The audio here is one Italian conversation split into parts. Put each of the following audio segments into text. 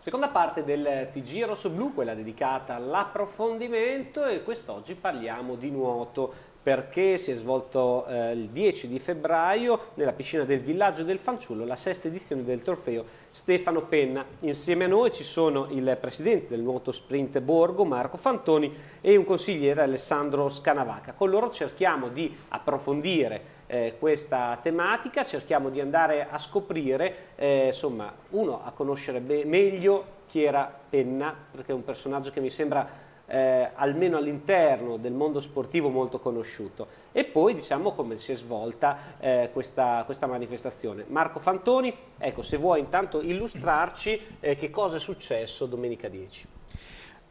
Seconda parte del TG Rosso Blu, quella dedicata all'approfondimento e quest'oggi parliamo di nuoto perché si è svolto eh, il 10 di febbraio nella piscina del villaggio del Fanciullo la sesta edizione del trofeo Stefano Penna. Insieme a noi ci sono il presidente del nuoto sprint Borgo Marco Fantoni e un consigliere Alessandro Scanavaca. Con loro cerchiamo di approfondire eh, questa tematica, cerchiamo di andare a scoprire, eh, insomma, uno a conoscere meglio chi era Penna, perché è un personaggio che mi sembra eh, almeno all'interno del mondo sportivo molto conosciuto e poi diciamo come si è svolta eh, questa, questa, manifestazione. Marco Fantoni, ecco se vuoi intanto illustrarci eh, che cosa è successo domenica 10.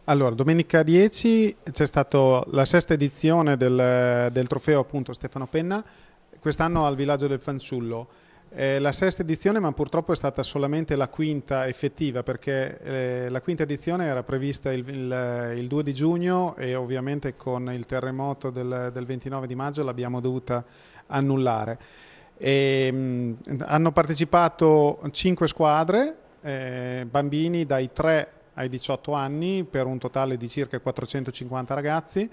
Allora, domenica 10 c'è stata la sesta edizione del, del trofeo appunto Stefano Penna, quest'anno al villaggio del Fanciullo. Eh, la sesta edizione, ma purtroppo è stata solamente la quinta effettiva, perché eh, la quinta edizione era prevista il, il, eh, il, 2 di giugno e ovviamente con il terremoto del, del 29 di maggio l'abbiamo dovuta annullare. E, ehm, mh, hanno partecipato cinque squadre, eh, bambini dai 3 ai 18 anni, per un totale di circa 450 ragazzi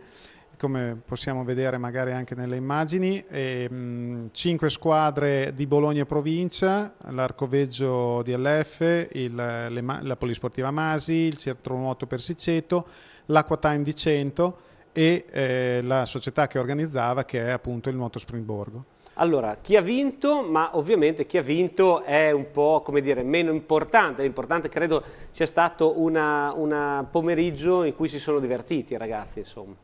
come possiamo vedere magari anche nelle immagini, e, mh, 5 squadre di Bologna provincia, l'Arcoveggio di LF, il, le, la Polisportiva Masi, il Centro Nuoto Persiceto, l'Acquatime di Cento e eh, la società che organizzava che è appunto il Nuoto Springborgo. Allora, chi ha vinto, ma ovviamente chi ha vinto è un po', come dire, meno importante. L'importante credo sia stato un pomeriggio in cui si sono divertiti i ragazzi, insomma.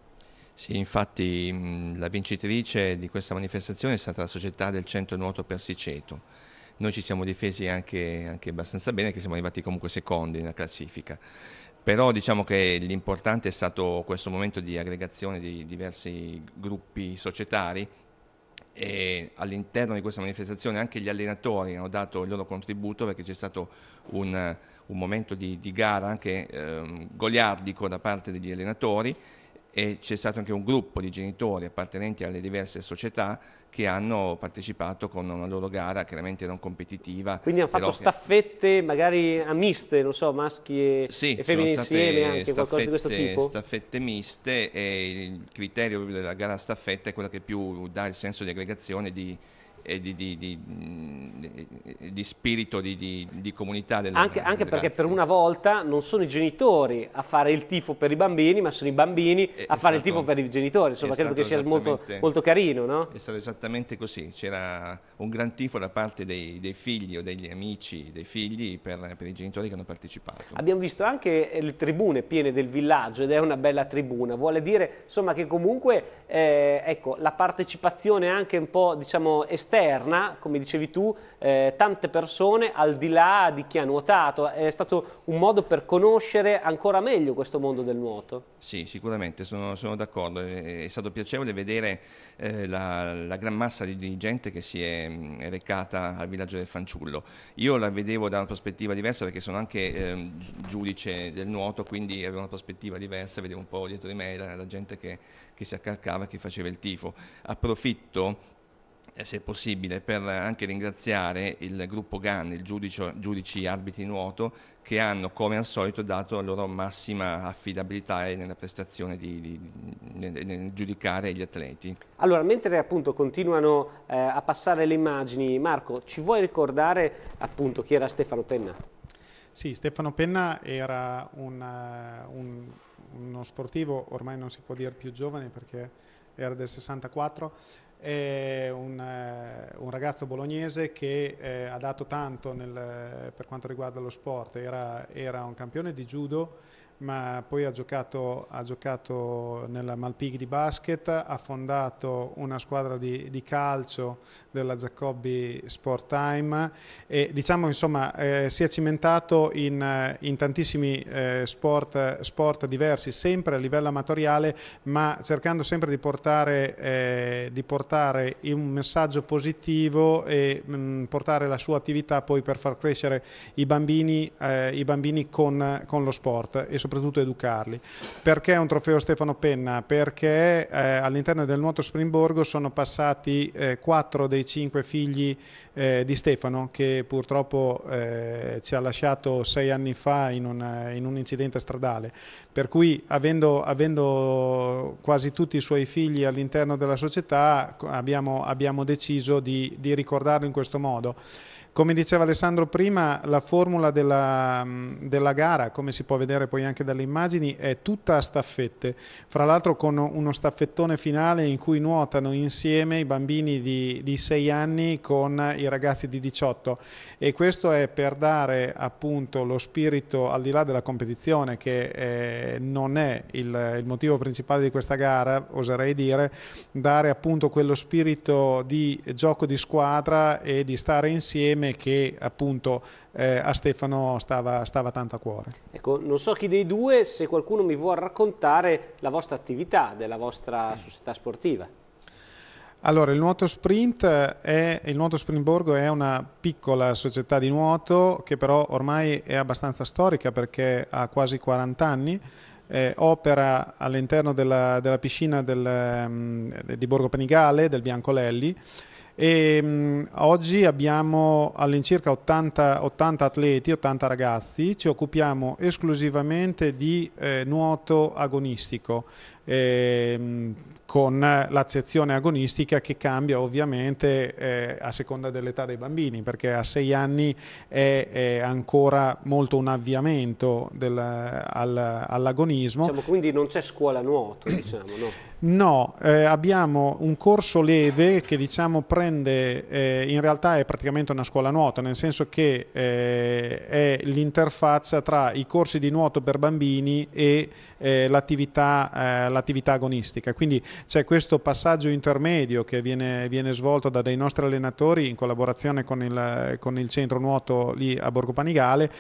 Sì, infatti la vincitrice di questa manifestazione è stata la società del centro nuoto Persiceto. Noi ci siamo difesi anche, anche abbastanza bene, che siamo arrivati comunque secondi nella classifica. Però diciamo che l'importante è stato questo momento di aggregazione di diversi gruppi societari e all'interno di questa manifestazione anche gli allenatori hanno dato il loro contributo perché c'è stato un, un momento di, di, gara anche ehm, goliardico da parte degli allenatori e c'è stato anche un gruppo di genitori appartenenti alle diverse società che hanno partecipato con una loro gara chiaramente non competitiva. Quindi hanno fatto staffette magari a miste, non so, maschi e, sì, e femmine insieme, anche qualcosa di questo tipo? staffette miste e il criterio della gara staffetta è quello che più dà il senso di aggregazione di, di, di, eh, di spirito di, di, di comunità. Delle, anche, anche delle perché razze. per una volta non sono i genitori a fare il tifo per i bambini, ma sono i bambini è, eh, a è fare stato, il esatto. tifo per i genitori. Insomma, credo che sia molto, molto, carino, no? È stato esattamente così. C'era un gran tifo da parte dei, dei figli o degli amici dei figli per, per, i genitori che hanno partecipato. Abbiamo visto anche le tribune piene del villaggio ed è una bella tribuna. Vuole dire, insomma, che comunque eh, ecco, la partecipazione anche un po' diciamo, esterna, come dicevi tu, eh, tante persone al di là di chi ha nuotato. È stato un modo per conoscere ancora meglio questo mondo del nuoto. Sì, sicuramente, sono, sono d'accordo. È, è, stato piacevole vedere eh, la, la, gran massa di, di, gente che si è mm, recata al villaggio del Fanciullo. Io la vedevo da una prospettiva diversa perché sono anche eh, giudice del nuoto, quindi avevo una prospettiva diversa, vedevo un po' dietro di me la, la gente che, che si accalcava che faceva il tifo. Approfitto eh, se è possibile, per anche ringraziare il gruppo GAN, il giudice, giudici arbitri nuoto, che hanno come al solito dato la loro massima affidabilità nella prestazione di, di, nel, nel, giudicare gli atleti. Allora, mentre appunto continuano eh, a passare le immagini, Marco, ci vuoi ricordare appunto chi era Stefano Penna? Sì, Stefano Penna era una, eh, un, uno sportivo, ormai non si può dire più giovane perché era del 64, è un, eh, un, ragazzo bolognese che eh, ha dato tanto nel, per quanto riguarda lo sport, era, era un campione di judo ma poi ha giocato, ha giocato nella Malpighi di basket, ha fondato una squadra di, di calcio della Giacobbi Sport Time e diciamo insomma eh, si è cimentato in, in tantissimi eh, sport, sport, diversi, sempre a livello amatoriale, ma cercando sempre di portare, eh, di portare un messaggio positivo e mh, mm, portare la sua attività poi per far crescere i bambini, eh, i bambini con, con, lo sport e soprattutto soprattutto educarli. Perché un trofeo Stefano Penna? Perché eh, all'interno del nuoto Springborgo sono passati eh, quattro dei cinque figli eh, di Stefano che purtroppo eh, ci ha lasciato sei anni fa in, una, in un incidente stradale. Per cui avendo, avendo, quasi tutti i suoi figli all'interno della società abbiamo, abbiamo deciso di, di ricordarlo in questo modo. Come diceva Alessandro prima, la formula della, mm, della, gara, come si può vedere poi anche dalle immagini, è tutta a staffette, fra l'altro con uno staffettone finale in cui nuotano insieme i bambini di, 6 anni con i ragazzi di 18 e questo è per dare appunto lo spirito al di là della competizione che eh, non è il, il motivo principale di questa gara, oserei dire, dare appunto quello spirito di gioco di squadra e di stare insieme insieme che appunto eh, a Stefano stava, stava tanto a cuore. Ecco, non so chi dei due, se qualcuno mi vuole raccontare la vostra attività, della vostra società sportiva. Allora, il nuoto sprint è, il nuoto sprint Borgo è una piccola società di nuoto che però ormai è abbastanza storica perché ha quasi 40 anni. Eh, opera all'interno della, della, piscina del, mm, di Borgo Panigale, del Biancolelli e, ehm, mh, oggi abbiamo all'incirca 80, 80, atleti, 80 ragazzi, ci occupiamo esclusivamente di eh, nuoto agonistico ehm, con la sezione agonistica che cambia ovviamente eh, a seconda dell'età dei bambini, perché a sei anni è, è ancora molto un avviamento del, al, all'agonismo. Diciamo, quindi non c'è scuola nuoto, diciamo, no? No, eh, abbiamo un corso leve che diciamo prende, eh, in realtà è praticamente una scuola nuoto, nel senso che eh, è l'interfaccia tra i corsi di nuoto per bambini e eh, l'attività, la eh, all'attività agonistica. Quindi c'è questo passaggio intermedio che viene, viene svolto da dei nostri allenatori in collaborazione con il, con il centro nuoto lì a Borgo Panigale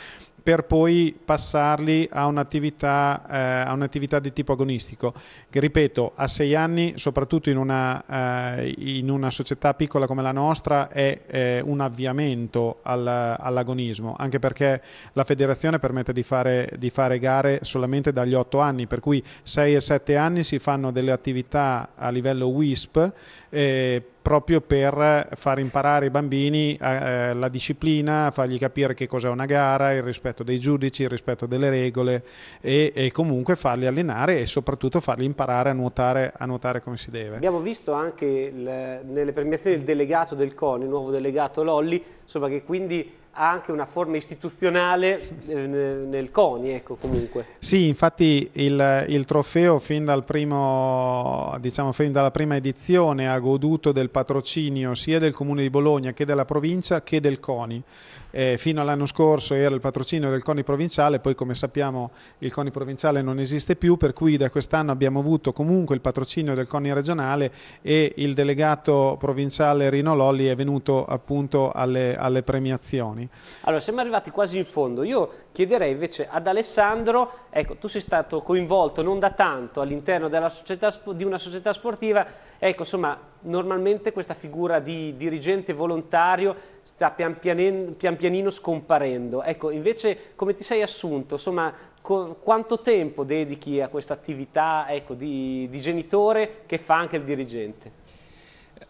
per poi passarli a un'attività, eh, a un'attività di tipo agonistico, che ripeto, a sei anni, soprattutto in una, eh, in una società piccola come la nostra, è eh, un avviamento al, all'agonismo, anche perché la federazione permette di fare, di fare gare solamente dagli otto anni, per cui sei e sette anni si fanno delle attività a livello WISP eh, proprio per far imparare ai bambini eh, eh, la disciplina, fargli capire che cos'è una gara, il rispetto dei giudici, il rispetto delle regole e, e comunque farli allenare e soprattutto farli imparare a nuotare, a nuotare come si deve. Abbiamo visto anche il, nelle premiazioni il delegato del CONI, il nuovo delegato Lolli, insomma che quindi ha anche una forma istituzionale eh, nel CONI, ecco, comunque. Sì, infatti il, il trofeo fin, dal primo, diciamo, fin dalla prima edizione ha goduto del patrocinio sia del Comune di Bologna che della provincia che del CONI eh, fino all'anno scorso era il patrocinio del CONI provinciale, poi come sappiamo il CONI provinciale non esiste più, per cui da quest'anno abbiamo avuto comunque il patrocinio del CONI regionale e il delegato provinciale Rino Lolli è venuto appunto alle, alle premiazioni. Allora siamo arrivati quasi in fondo, io chiederei invece ad Alessandro, ecco tu sei stato coinvolto non da tanto all'interno di una società sportiva, Ecco, insomma, normalmente questa figura di dirigente volontario sta pian, pianen, pian pianino scomparendo. Ecco, invece come ti sei assunto? Insomma, quanto tempo dedichi a questa attività ecco, di, di genitore che fa anche il dirigente?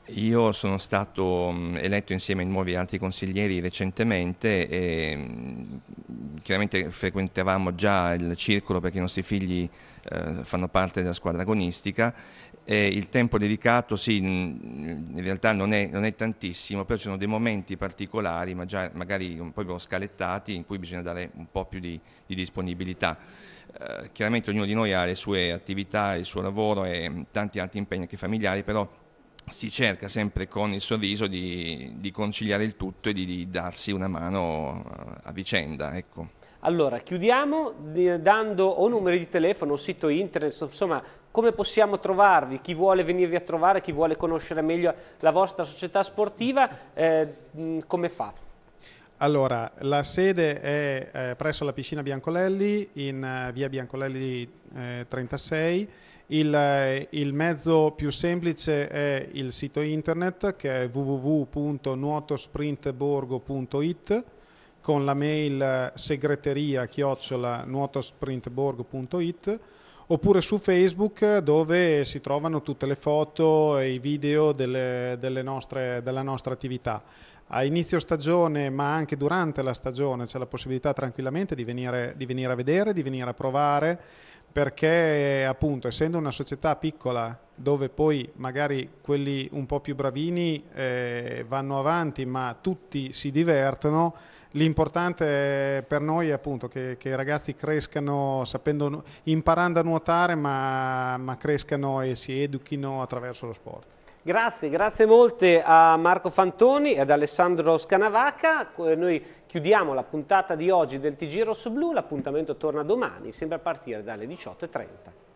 Io sono stato eletto insieme ai nuovi altri consiglieri recentemente e chiaramente frequentavamo già il circolo perché i nostri figli eh, fanno parte della squadra agonistica eh, il tempo dedicato sì, in realtà non è, non è, tantissimo, però ci sono dei momenti particolari, ma già magari un po' scalettati, in cui bisogna dare un po' più di, di disponibilità. Eh, chiaramente ognuno di noi ha le sue attività, il suo lavoro e tanti altri impegni anche familiari, però si cerca sempre con il sorriso di, di conciliare il tutto e di, di, darsi una mano a vicenda. Ecco. Allora, chiudiamo dando o numeri di telefono, sito internet, insomma, come possiamo trovarvi, chi vuole venirvi a trovare, chi vuole conoscere meglio la vostra società sportiva, eh, come fa? Allora, la sede è eh, presso la piscina Biancolelli, in uh, via Biancolelli eh, 36. Il, eh, il, mezzo più semplice è il sito internet che è www.nuotosprintborgo.it con la mail segreteria chiocciola nuotosprintborgo.it oppure su Facebook dove si trovano tutte le foto e i video delle, delle nostre, della nostra attività a inizio stagione ma anche durante la stagione c'è la possibilità tranquillamente di venire, di venire a vedere, di venire a provare perché appunto essendo una società piccola dove poi magari quelli un po' più bravini eh, vanno avanti ma tutti si divertono, l'importante per noi è appunto che, che i ragazzi crescano sapendo, imparando a nuotare ma, ma crescano e si educhino attraverso lo sport. Grazie, grazie molte a Marco Fantoni e ad Alessandro Scanavaca. Eh, noi chiudiamo la puntata di oggi del TG Rosso Blu, l'appuntamento torna domani, sempre a partire dalle 18.30.